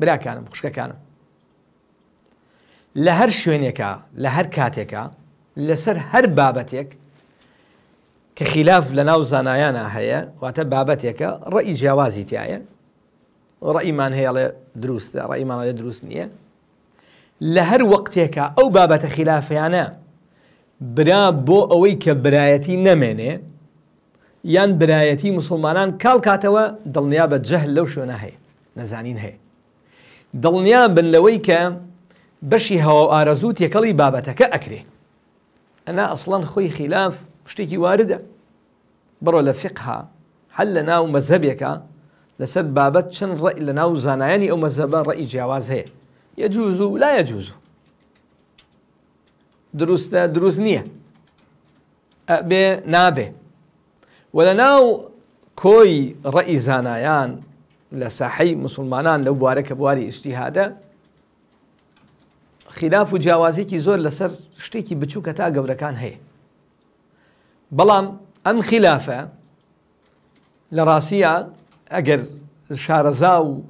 براکانم خوشکەکانم لە هەر شوێنێکە لە هەر کاتێکە لەسەر هەر بابەتێک کە خلاف لە ناو زانایانە هەیە واتە بابەتێکە ڕێی جیاوازی تایە ڕئیمان هەیەڵێ دروستە ڕئیمان لێ دروست نییە لە هەر وەقتێکە ئەو بابەتە خلافیانە برا بۆ ئەوەی کە برایەتی نەمێنێ یان برایەتی مسلمانان کاڵ کاتەوە دڵنیا بە جەهل لەو شوێنە هەیە نەزانین هەیە دڵنیان بن لەوەی کە بەشی هەوا ئارەزوو تێکەڵی بابەتەکە ئەکرێ ئەنا اصلا خۆی خلاف شتێکی واردە بڕۆ لە فقها هەل لە ناو مەزەبێکە لەسەر بابەت چەند ڕێ لە ناو زانایانی ئەو مەزەبە ڕێی جیاواز هەیە و لا يجوز دروستە دروست نییە ئەبێ نابێ وە لە ناو کۆی ڕێی زانایان لە مسلمانان لو بارك کە اجتهادا ئیشتیهادە خلاف و جیاوازێکی زۆر لەسەر شتێکی بچووکە تا بلان ان خلافة لراسيا خلافە لە ڕاستیە ئەگەر شارەزا و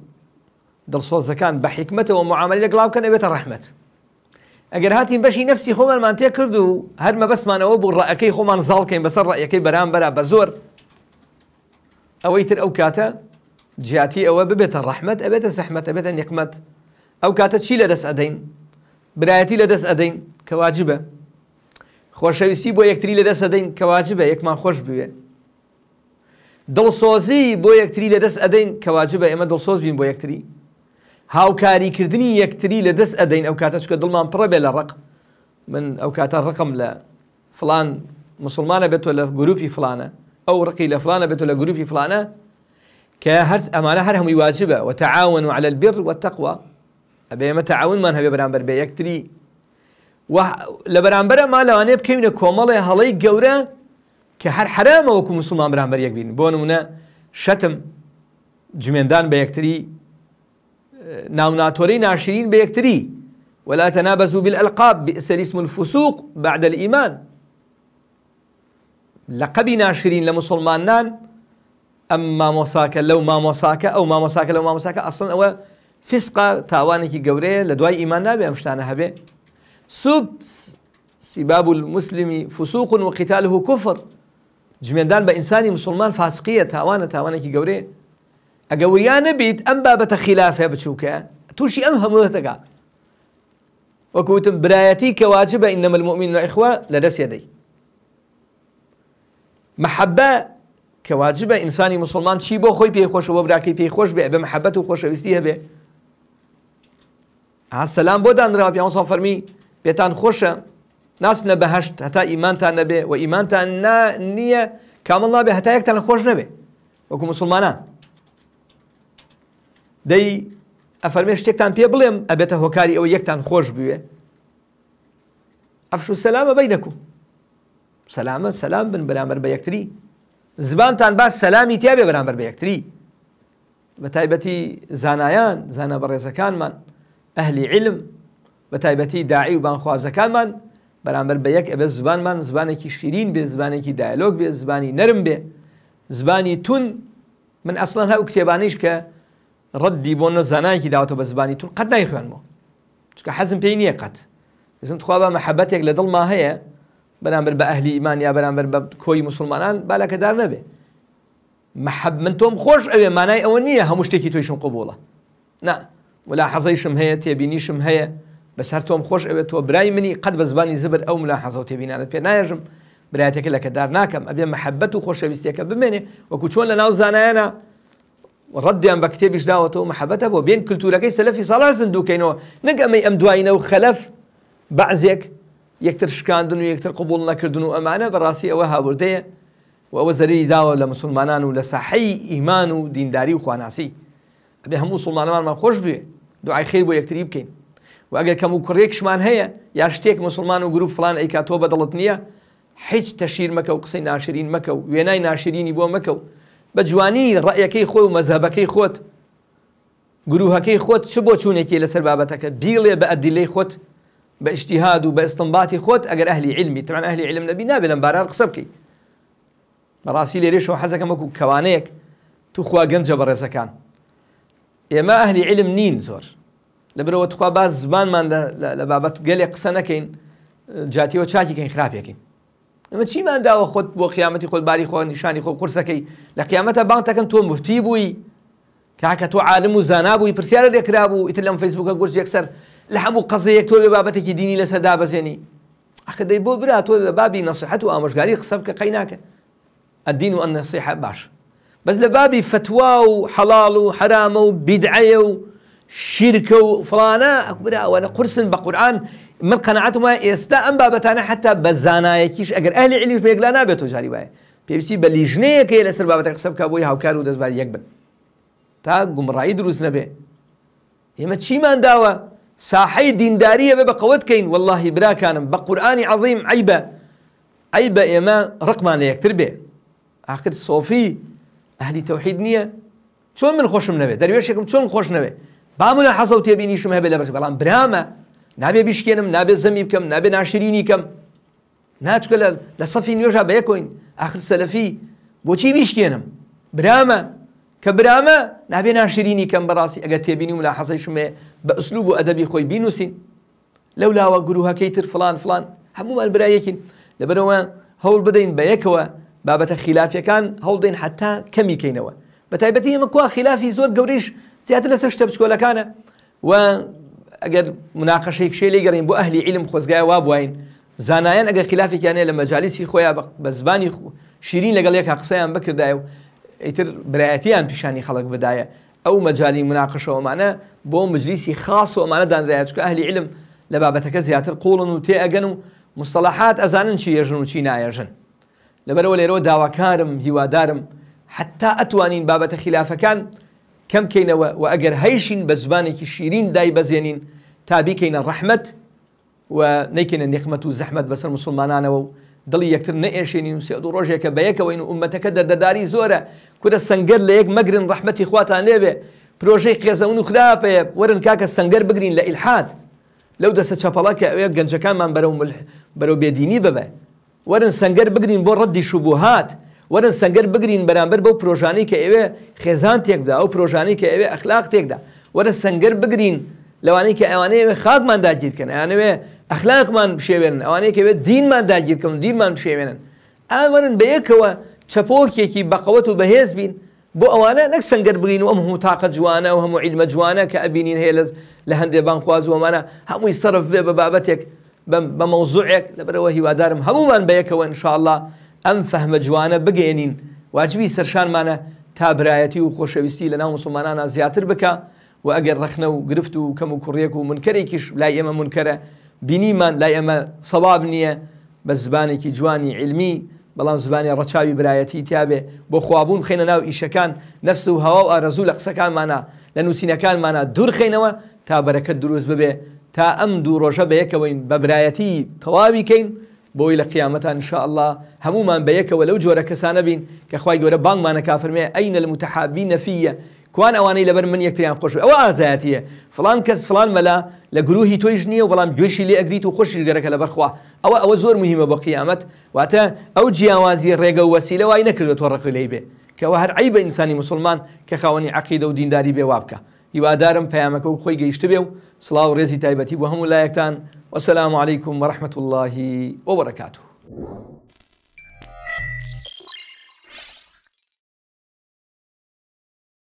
دڵسۆزەکان بە حکمتەوە معاملە گڵاوکەن ئەوێتە ڕحمەت ئەگەر هاتیم بەشی نفسی ما تێ کرد و ما بەسمانەوە بوو ڕەکەی خۆمان زاڵکەین بەسەر ڕەکەی بەرامبەر بە زۆر برا بزور ئەو کاتە جاتي او ببيت الرحمه ابيت الزحمه ابيت النقمه او كاتت شي لدس ادين برايتي لدس ادين كواجبه خوشويسي بو يكتري لدس ادين كواجبه يكما خوش بيه دل سوزي بو يكتري لدس ادين كواجبه اما دل سوز بين بو يكتري هاو كاري كردني يكتري لدس ادين او كاتش كدل مان بربي للرق من او كات الرقم لا فلان مسلمانه بيت ولا جروبي فلانه او رقي لفلانه بيت ولا جروبي فلانه کە أمانة هرهم يواجبة وتعاونوا على البر والتقوى أبي ما تعاون ما نهبي برامبر یەکتری لە ما لەوانێ بکەینە کۆمەڵێ هەڵەی گەورە کە كهر حرام وەکو مسلمان برامبر يكبين بین بۆ نمونە شتم جمێندان بە یەکتری اه، ناوناتۆرەی ناشرین ولا تنابزوا بالألقاب بئس الاسم الفسوق بعد الإيمان لقبي ناشرين لمسلمان نان أما مامۆساکە لو ما ئەو أو ما مامۆساکە لو ما فیسقا أصلاً هو لە تاوانك ئیمان نابێ إيماننا بأمشتانا هبه سب سباب المسلم فسوق وقتاله كفر جميعاً دان بإنساني مسلمان فاسقية تاوانا تاوانك گەورەیە ئەگە وریان نەبیت ئەم بابەتە خلافە بچووکە تووشی ئەم هەمووەتەگا وەکوتم برایەتی کە واجبە ئینەمە المؤمن يدي محبة کە واجبە ئینسانی مسلمان چی بۆ خۆی پێخۆشەوە براکەی پێخۆش بێ بە محەبەت و خۆشەویستی هەبێ سەسلام بۆ دانرا پیانسا خوش ناس خۆشە ناچنە بەهشت هەتا ئیمانتان نەبێ و ئیمانتان نییە کامەڵا بێ هەتا یەکتان خۆش نەبێ وەکو مسلمانان دەی ئەفەرمێ شتێکتان پێ بڵێم ئەبێتە هۆکاری ئەوە یەکتان خۆش خوش ئەفش أفشو سەلامە بينكم سەلامە سلام بن بلامر بيكتري زبانتان با سەلامی تیا بێ بر بە یەکتری بە تایبەتی زانایان زانە بەڕێزەکانمان ئەهلی علم بە تایبەتی داعی و بانخوازەکانمان بەرامبەر بە یەک ئەبە زبانمان زبانێکی شیرین بێ زبانێکی دایلۆگ بێ زبانی نرم بێ زبانی تون من اصلا ها کتێبانیش کە ڕەدی بۆ نە زانایکی دعوتو بە زبانی تون قەت نایخوێنمەوە چکە حەزم پێی نییە قد زم خوا بە مەحەبەتێک لە دڵما هەیە بەرامبەر بە ئەهلی ئیمان یا بەرامبەر بە کۆی مسلمانان بالاکەدار نەبێ محب من توم خوش ئەوێ مانای ئەوە نییە هەموو شتێکی تۆیشم قبوڵە نا ولا حەزەیشم هەیە تێبینیشم هەیە بەسەر تۆم خۆش ئەوێ تۆ برای منی قەت بە زبانی زبر ئەو ملا حەزە و تێبینانت پێ نایژم برایەتەکە لەکەدار ناکەم ئەبێ محەبەت و خۆشەویستەکە بمێنێ وەکو چۆن لە ناو زانایانە ڕدیان بە کتێبیش داوەتەوە محەبەتە بۆ بێن کللتورەکەی سەلفی ساڵار زندووکەینەوە نەگەمەی ئەم ام و خەلف بعضێک يكتر شکاندن و یەکتر قوبول نەکردن و ئەمانە بەڕاستی ئەوە هاوردەیە و ئەوە زەری داوە لە مسلمانان و لە ساحەی ئیمان و دینداری و خواناسی ئەبێ هەموو مسلمانانمان خۆش بێ دوعای خیر بۆ یەکتری بکەین و ئەگەر کەم مسلمان و فلان ئەیکا تۆ بەدەڵت نییە هیچ تەشیر مەکە و قسەی ناشرین مەکە و وێنای ناشرینی بۆ مەکە و بە جوانی ڕەیەکەی خۆی و مەذهبەکەی خۆت گروهەکەی خۆت چ بۆ چوونێکی لەسەر بابەتەکە باجتهاد ئیشتیهاد و اگر ئستنباتی علمي طبعا ئەهلی علم نبي نابل لەم القصبكي براسي لي ريشو لێرێشەوە مكو كوانيك تو خوا گەنجە برزكان يا ما ئەهلی علم نين زور لبرو تخوا باز زبانمان لە بابەت گەلێک قسە كين جاتیەوە چاکیکەین خراپێکین ئەمە چیمان داوە خۆت بۆ قیامەتی خود باری خۆ خود خۆ قرسەکەی لە قیامەتە بانتەکەن تۆ مفتی بووی کاکە تۆ عالم و زانا بووی پرسیارە لێکرا بوو ئیتر لەم فیسبوکە گورج یەکسەر لە هەموو قسەیەک تۆ ديني بابەتێکی دینی اخي دي ئەخدەی بۆ برا تۆ لە بابی نەسیحەت و ئامۆژگاری قسە باش بس لبابي فتوى وحلال وحرام وبدعي وشرك وفلانا اكبر وانا قرص بقران من قناعته ما ئەوەنە ان بە قورآن من قەنەعەت وایە ئێستا ئەم بابەتانە حتا بە زانایەکیش ئەگەر بي علیش بێگلا نابێت تۆ جاری وایە پێویستی بە لیژنەیەکەی لەسەر بابەتە قسە بکە بۆی هاوکار و دەستبار یەک تشي ما گومڕایی ساحەی دين دارية بە كين والله برا كان بقرآن عظيم عيبة عيبة يا ما ڕقمان لە یەکتر آخر صوفي أهلي توحيد نية چۆن من خۆشم نەوێ دەروێشێکم چۆن خۆش نەوێ بامونە حەزە و تێبینیشم هەبێ لە بەرش بس بلان براما نبي نابێ نبي بکەم كم نبي ناشريني كم لە لصفي نوێژە بەیەکۆین آخر سلفي بۆچی بیشکێنم براما كبرامه برامە نابێ كم براسي اجت ئەگە ملاحظه شمه باسلوب ادبي خوي بينوسين لولا وقروها كيتر فلان فلان همو مال برايكين فلان هول بدين بيكوا بابت خلاف كان هول دين حتى كمي كينوا کەمیکەینەوە بە تایبەتی زور قوريش خلافی لسش گەوریش زیاتر لەسەر شتە بچکۆلەکانە و ئەگەر مناقەشەی شێ لێگەڕین علم ئەهلی علم خۆزگایە وابواین زانایان ئەگەر خلافێکیانەیە لما مەجالیسی خۆیان بە خو شیرین لەگەڵ یەکە قسەیان بکردایە و ئیتر برایەتیان پیشانی خەڵک بدایە ئەو مەجای مناقشەوەمانە بۆ مجلیسی خاص و ئەمانە دانرایەتکە ئەهلی علم لە بابەتەکە زیاتر قوڵن و تێ ئەگەن و مستەلاحات ئەزانن چی ێژن و چی نایەژن لەبەرەوە لێرەوە داواکارم هیوادارم حتا ئەتوانین بابەتە خلافەکان کەم کەینەوە و ئەگەر هەیشین بە زبانێکی شیرین دای بەزێنین تا بیکەینە ڕەحمت و نەیکەینە نێقمەت و زەحمت بەسەر مسلمانانەوە و دلی دڵی یەکتر و سیادو راجه که بیک و این عومەتەکە در زۆرە زوره کرد سنگر لیک مەگرن رحمتی خواتان لێبێ پروژه قێزەون و ورن که کاکە سنگر بگرین لیلحاد چپلا که لەو دەسە چاپەڵەکە من گەنجەکانمان بەرەو بەرەو بێدینی ببێ ورن سنگر بگرین بۆ ردی شوبوهات ورن سنگر بگرین بەرامبەر بەو پرۆژانی کە ئێوێ خێزان تێکدا ئەو پرۆژانی کە ئێوێ ئەخلاق تێکدا ورن سنگر بگرین لوانی که به به من کن لەوانەیە کە ئەوانەیە خاکمان داگیرکەن ئەیانەوێ ئەخلاقمان بشێوێنن ئەوانەیە کەوێت دینمان داگیرکەم دینمان بشێوێنن ئاوەرن بەیەکەوە به یک و که و بەهێز بین بو ئەوانە نک سنگر بگرین و ئەم هەموو تااقە جوانە و هەموو عیلمە جوانە کە ئەبینین هێ لە و بانخوازوەمانە هەمووی سرف بێ بە بابەتێک بە مەوزوعێک لەبەرەوە هیوادارم هەمومان بيك وإن شاء الله أم فهم جوانا بجينين واجبي سرشان معنا تابرايتي وخشبيستي لنا مسلمانا زیاتر بکە وأجر رخنا وقرفتو كم كوريكو منكريكش لا يما منكره من لا يما صواب نية بس زبانكي جواني علمي بەڵام زبانی ڕەچاوی برایەتی تیاابێ بۆ خوابوون خێنە ناو ئیشەکان نەفس و هەوا و ئارەزوو لە قسەکانمانە لە نووسینەکانمانە دوور خینەوە تا بەرەکەت دروز ببه تا ام دوو ڕۆژە بە یەکەوەین بە برایەتی تەواویکەین بۆی لە قیامەتان شاءله هەمومان بە یەکەوە لەو جۆرە کەسانە بین کە خی گەورە بانگمانە کافرمێ ئەینە لە متحابی نەفیە كوان اواني لبر من يكتريان خوش او ازاتيه فلان کەس فلان ملا لغروهي تو يجني نییە و بەڵام گوێشی لێ ئەگریت و خۆشی گەرەکە لە بەرخوا ئەوە ئەوە زۆر مهمە بە قیامەت واتە ئەو جیاوازی ڕێگە و وەسیلە وای نەکردێت تۆ ڕقی لی بێ کەەوە هەر ئەی مسلمان کە خاوەنی عقیدە و دینداری بێ وابکە هیوادارم پەیامەکە و خۆی گەیشت بێ و سڵاو و ڕێزی تایبەتی بۆ هەموو لایەکتان وەسلام عیکم وەرحمت اللهی وبرکاتوه